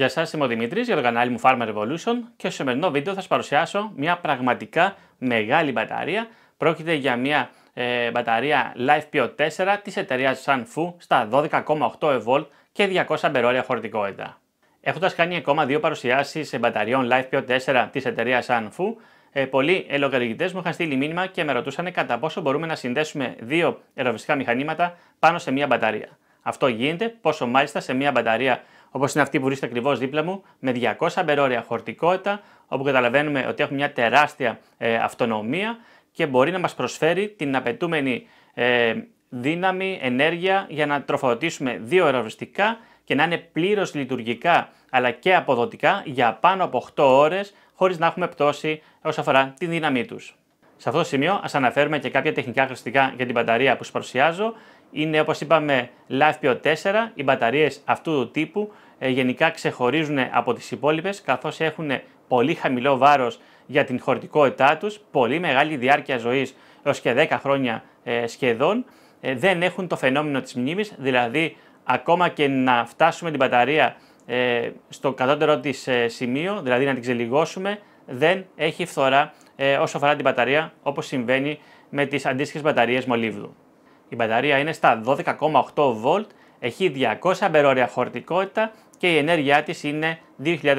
Γεια σα είμαι ο Δημήτρης, για το κανάλι μου Farmer Revolution και στο σημερινό βίντεο θα σας παρουσιάσω μια πραγματικά μεγάλη μπαταρία. Πρόκειται για μια ε, μπαταρία Pio 4 της εταιρείας Sunfu στα 12,8 V και 200 αμπερόλια χωρητικότητα. Έχοντας κάνει ακόμα δύο παρουσιάσεις μπαταριών Pio 4 της εταιρείας Sunfu, ε, πολλοί λογαριογητέ μου είχαν στείλει μήνυμα και με ρωτούσαν κατά πόσο μπορούμε να συνδέσουμε δύο αεροβιστικά μηχανήματα πάνω σε μία μπαταρία. Αυτό γίνεται, πόσο μάλιστα σε μία μπαταρία όπως είναι αυτή που βρίσκεται ακριβώς δίπλα μου, με 200 μπερόρια χορτικότητα, όπου καταλαβαίνουμε ότι έχουμε μια τεράστια ε, αυτονομία και μπορεί να μας προσφέρει την απαιτούμενη ε, δύναμη, ενέργεια για να τροφοδοτήσουμε δύο εργαστικά και να είναι πλήρως λειτουργικά αλλά και αποδοτικά για πάνω από 8 ώρες χωρίς να έχουμε πτώση όσον αφορά τη δύναμή τους. Σε αυτό το σημείο ας αναφέρουμε και κάποια τεχνικά χρηστικά για την μπαταρία που σας παρουσιάζω. Είναι όπως είπαμε Pio 4. Οι μπαταρίες αυτού του τύπου ε, γενικά ξεχωρίζουν από τις υπόλοιπες καθώς έχουν πολύ χαμηλό βάρος για την χωρητικότητά τους, πολύ μεγάλη διάρκεια ζωής έως και 10 χρόνια ε, σχεδόν. Ε, δεν έχουν το φαινόμενο της μνήμης, δηλαδή ακόμα και να φτάσουμε την μπαταρία ε, στο κατώτερο της σημείο, δηλαδή να την ξελιγώσουμε, δεν έχει φθορά ε, όσο αφορά την μπαταρία, όπως συμβαίνει με τις αντίστοιχες μπαταρίες μολύβδου. Η μπαταρία είναι στα 128 volt, έχει 200 αμπερόρια χωρητικότητα και η ενέργειά της είναι 2560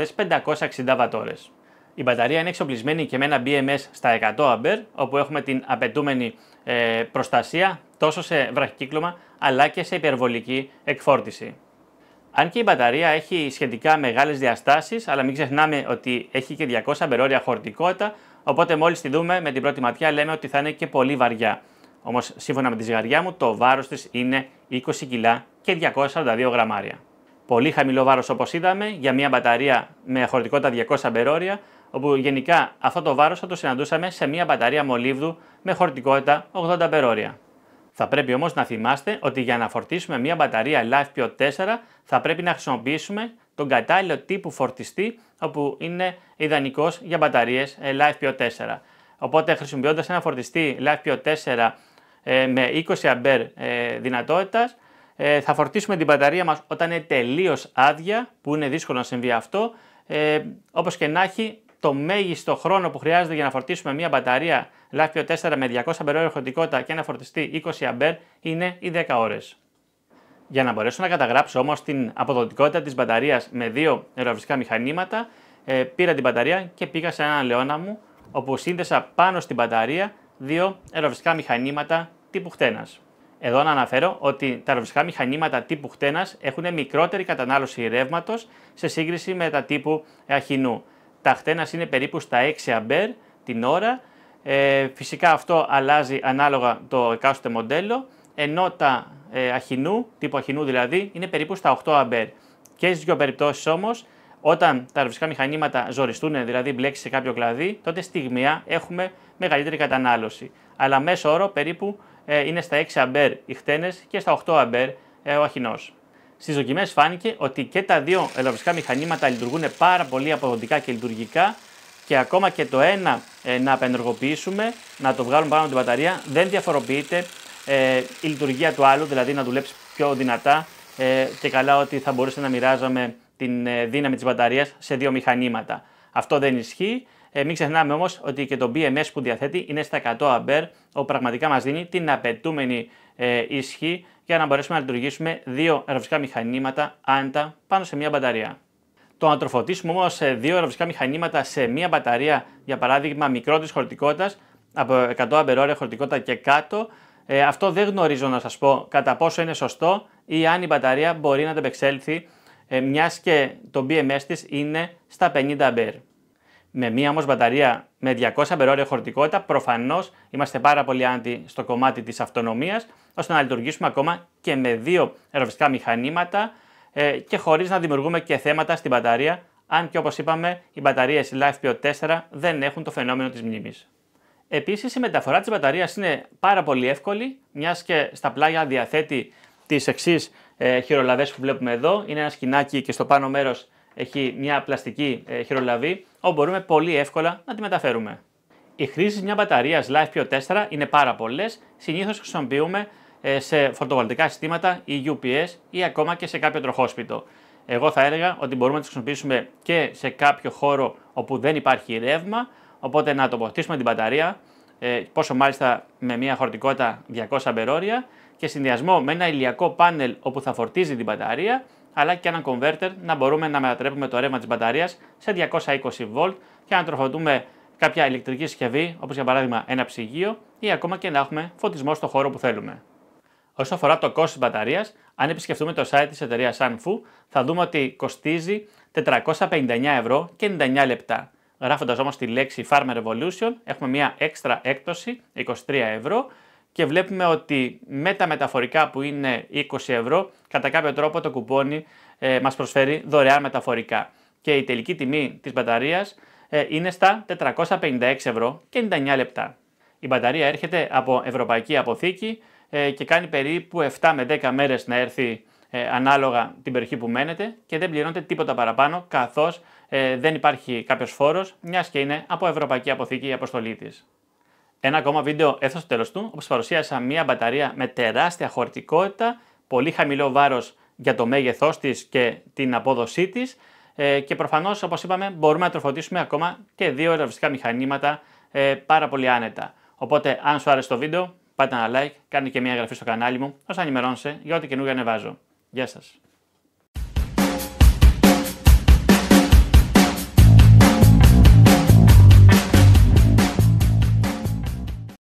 βατόρες. Η μπαταρία είναι εξοπλισμένη και με ένα BMS στα 100 αμπέρ, όπου έχουμε την απαιτούμενη ε, προστασία τόσο σε βραχικύκλωμα αλλά και σε υπερβολική εκφόρτιση. Αν και η μπαταρία έχει σχετικά μεγάλες διαστάσεις, αλλά μην ξεχνάμε ότι έχει και 200 αμπερόρια χωρητικότητα, Οπότε μόλις τη δούμε με την πρώτη ματιά λέμε ότι θα είναι και πολύ βαριά. Όμως σύμφωνα με τη ζυγαριά μου το βάρος της είναι 20 κιλά και 242 γραμμάρια. Πολύ χαμηλό βάρος όπως είδαμε για μια μπαταρία με χωρητικότητα 200 μπερόρια, όπου γενικά αυτό το βάρος θα το συναντούσαμε σε μια μπαταρία μολύβδου με χωρητικότητα 80 μπερόρια. Θα πρέπει όμως να θυμάστε ότι για να φορτίσουμε μια μπαταρία LifePio 4 θα πρέπει να χρησιμοποιήσουμε τον κατάλληλο τύπου φορτιστή όπου είναι ιδανικός για μπαταρίες ε, lifepo 4. Οπότε χρησιμοποιώντας ένα φορτιστή φορτιστή 4 ε, με 20 αμπέρ ε, δυνατότητας, θα φορτίσουμε την μπαταρία μας όταν είναι τελείως άδεια που είναι δύσκολο να συμβεί αυτό Όπω όπως και να έχει το μέγιστο χρόνο που χρειάζεται για να φορτίσουμε μια μπαταρία lifepo 4 με 200 αμπερ χρονικότητα και ένα φορτιστή 20 αμπερ είναι οι 10 ώρες. Για να μπορέσω να καταγράψω όμως την αποδοτικότητα της μπαταρίας με δύο αεροβυσικά μηχανήματα, ε, πήρα την μπαταρία και πήγα σε έναν λεώνα μου, όπου σύνδεσα πάνω στην μπαταρία δύο αεροβυσικά μηχανήματα τύπου χτένας. Εδώ να αναφέρω ότι τα αεροβυσικά μηχανήματα τύπου χτένας έχουν μικρότερη κατανάλωση ρεύματος σε σύγκριση με τα τύπου αχινού. Τα χτένας είναι περίπου στα 6 αμπέρ την ώρα, ε, φυσικά αυτό αλλάζει ανάλογα το εκάστοτε μοντέλο, ενώ τα ε, αχινού, τύπου αχινού δηλαδή, είναι περίπου στα 8 αμπέρ. Και στις δύο περιπτώσεις όμως, όταν τα ρευστικά μηχανήματα ζοριστούν, δηλαδή μπλέξει σε κάποιο κλαδί, τότε στιγμιά έχουμε μεγαλύτερη κατανάλωση. Αλλά μέσο όρο περίπου ε, είναι στα 6 αμπέρ οι χτένες και στα 8 αμπέρ ε, ο αχινός. Στις δοκιμές φάνηκε ότι και τα δύο αεροφυσικά μηχανήματα λειτουργούν πάρα πολύ αποδοτικά και λειτουργικά και ακόμα και το ένα ε, να απενεργοποιήσουμε, να το βγάλουμε πάνω από την μπαταρία, δεν διαφοροποιείται ε, η λειτουργία του άλλου, δηλαδή να δουλέψει πιο δυνατά ε, και καλά ότι θα μπορούσε να μοιράζαμε τη ε, δύναμη της μπαταρίας σε δύο μηχανήματα. Αυτό δεν ισχύει. Ε, μην ξεχνάμε όμως ότι και το BMS που διαθέτει είναι στα 100 αμπέρ, όπου πραγματικά μας δίνει την απαιτούμενη ε, ισχύ για να μπορέσουμε να λειτουργήσουμε δύο αεροφυσικά μηχανήματα άντα πάνω σε μια μπαταρία. Το να τροφοδοτήσουμε όμως ε, δύο αεροφυσικά μηχανήματα σε μία μπαταρία, για παράδειγμα μικρότερης χωρητικότητας, από 100 αμπερόρια χωρητικότητα και κάτω, ε, αυτό δεν γνωρίζω να σας πω κατά πόσο είναι σωστό ή αν η μπαταρία μπορεί να ανταπεξέλθει. ε, μιας και το BMS της είναι στα 50 A. Με μία όμως μπαταρία με 200 αμπερόρια χωρητικότητα προφανώς είμαστε πάρα πολύ άντι στο κομμάτι της αυτονομίας ώστε να λειτουργήσουμε ακόμα και με δύο αεροφυσικά μηχανήματα ε, και χωρίς να δημιουργούμε και θέματα στην μπαταρία αν και όπως είπαμε οι μπαταρίες LiFPO4 δεν έχουν το φαινόμενο της μνήμης. Επίσης, η μεταφορά της μπαταρίας είναι πάρα πολύ εύκολη, μιας και στα πλάγια διαθέτει τις εξής ε, χειρολαβές που βλέπουμε εδώ. Είναι ένα σκηνάκι και στο πάνω μέρος έχει μια πλαστική ε, χειρολαβή, όπου μπορούμε πολύ εύκολα να τη μεταφέρουμε. Οι χρήσεις μιας μπαταρίας Pio 4 είναι πάρα πολλές. Συνήθως χρησιμοποιούμε ε, σε φωτοβολτικά συστήματα ή UPS ή ακόμα και σε κάποιο τροχόσπιτο. Εγώ θα έλεγα ότι μπορούμε να τις χρησιμοποιήσουμε και σε κάποιο χώρο όπου δεν υπάρχει ρεύμα, Οπότε να τοποθετήσουμε την μπαταρία, ε, πόσο μάλιστα με μια χορτικότητα 200 αμπερόρια και συνδυασμό με ένα ηλιακό πάνελ όπου θα φορτίζει την μπαταρία, αλλά και ένα κονβέρτερ να μπορούμε να μετατρέπουμε το ρεύμα της μπαταρίας σε 220V και να τροφοδοτούμε κάποια ηλεκτρική συσκευή, όπως για παράδειγμα ένα ψυγείο ή ακόμα και να έχουμε φωτισμό στο χώρο που θέλουμε. Όσον αφορά το κόστος της μπαταρίας, αν επισκεφτούμε το site της εταιρείας Sunfu, θα δούμε ότι κοστίζει 459 ευρώ και 99 λεπτά γράφοντας όμως τη λέξη Farmer Revolution, έχουμε μια έξτρα έκπτωση 23 ευρώ και βλέπουμε ότι με τα μεταφορικά που είναι 20 ευρώ, κατά κάποιο τρόπο το κουπόνι ε, μας προσφέρει δωρεάν μεταφορικά. Και η τελική τιμή της μπαταρίας ε, είναι στα 456 ευρώ και 99 λεπτά. Η μπαταρία έρχεται από ευρωπαϊκή αποθήκη ε, και κάνει περίπου 7 με 10 μέρες να έρθει ε, ανάλογα την περιοχή που μένετε και δεν πληρώνετε τίποτα παραπάνω καθώς ε, δεν υπάρχει κάποιος φόρος, μιας και είναι από Ευρωπαϊκή Αποθήκη η αποστολή της. Ένα ακόμα βίντεο έφτασε στο τέλος του, όπου παρουσίασα μια μπαταρία με τεράστια χωρητικότητα, πολύ χαμηλό βάρος για το μέγεθός της και την απόδοσή της. Ε, και προφανώς, όπως είπαμε, μπορούμε να τροφοδοτήσουμε ακόμα και δύο ρευστικά μηχανήματα ε, πάρα πολύ άνετα. Οπότε, αν σου άρεσε το βίντεο, πάτε ένα like, κάνε και μια εγγραφή στο κανάλι μου, ώστε να ενημερώνεσαι για ό,τι καινούργια ανεβάζω. Γεια σας.